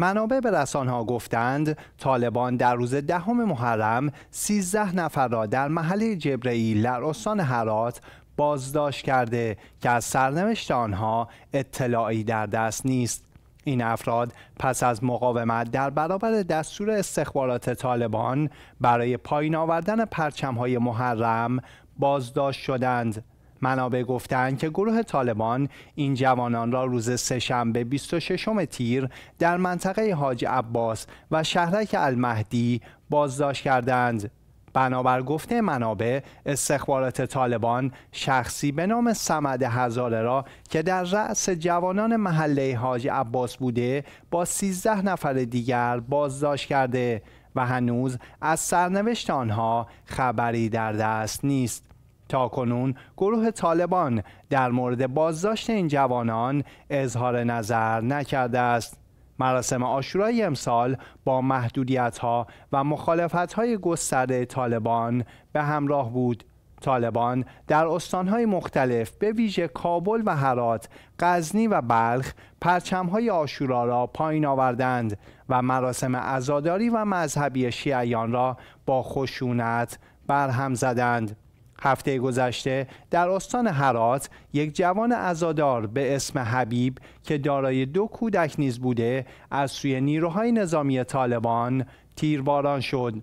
منابع به رسانه‌ها گفتند طالبان در روز دهم محرم 13 نفر را در محله جبرئیل در استان هرات بازداشت کرده که از سرنوشت آنها اطلاعی در دست نیست این افراد پس از مقاومت در برابر دستور استخبارات طالبان برای پایین آوردن پرچمهای محرم بازداشت شدند منابع گفتند که گروه طالبان این جوانان را روز سهشنبه 26 تیر در منطقه حاج عباس و شهرک المهدی بازداشت کردند. بنابر گفته منابع استخبارات طالبان شخصی به نام سمد هزاره را که در رأس جوانان محله حاج عباس بوده با 13 نفر دیگر بازداشت کرده و هنوز از سرنوشت آنها خبری در دست نیست تا کنون گروه طالبان در مورد بازداشت این جوانان اظهار نظر نکرده است. مراسم آشورای امسال با محدودیت ها و مخالفت های گسترده طالبان به همراه بود. طالبان در استانهای مختلف به ویژه کابل و هرات، غزنی و بلخ پرچمهای آشورا را پایین آوردند و مراسم ازاداری و مذهبی شیعیان را با خشونت برهم زدند. هفته گذشته در استان هرات یک جوان ازادار به اسم حبیب که دارای دو کودک نیز بوده از سوی نیروهای نظامی طالبان تیرباران شد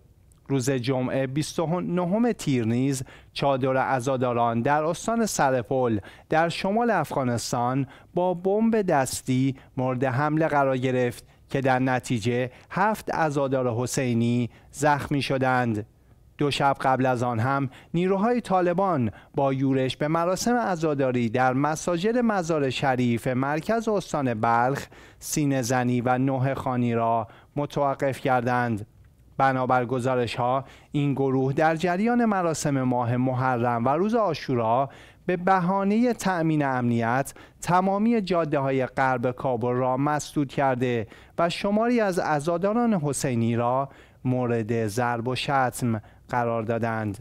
روز جمعه 29 تیر نیز چادر ازاداران در استان سرپل در شمال افغانستان با بمب دستی مورد حمله قرار گرفت که در نتیجه هفت ازادار حسینی زخمی شدند دو شب قبل از آن هم نیروهای طالبان با یورش به مراسم عزاداری در مساجد مزار شریف مرکز استان بلخ سینه زنی و نوه خانی را متوقف کردند بنابر گزارش ها این گروه در جریان مراسم ماه محرم و روز آشورا به بهانه تأمین امنیت تمامی جاده های غرب کابل را مسدود کرده و شماری از ازاداران حسینی را مورد ضرب و شتم قرار دادند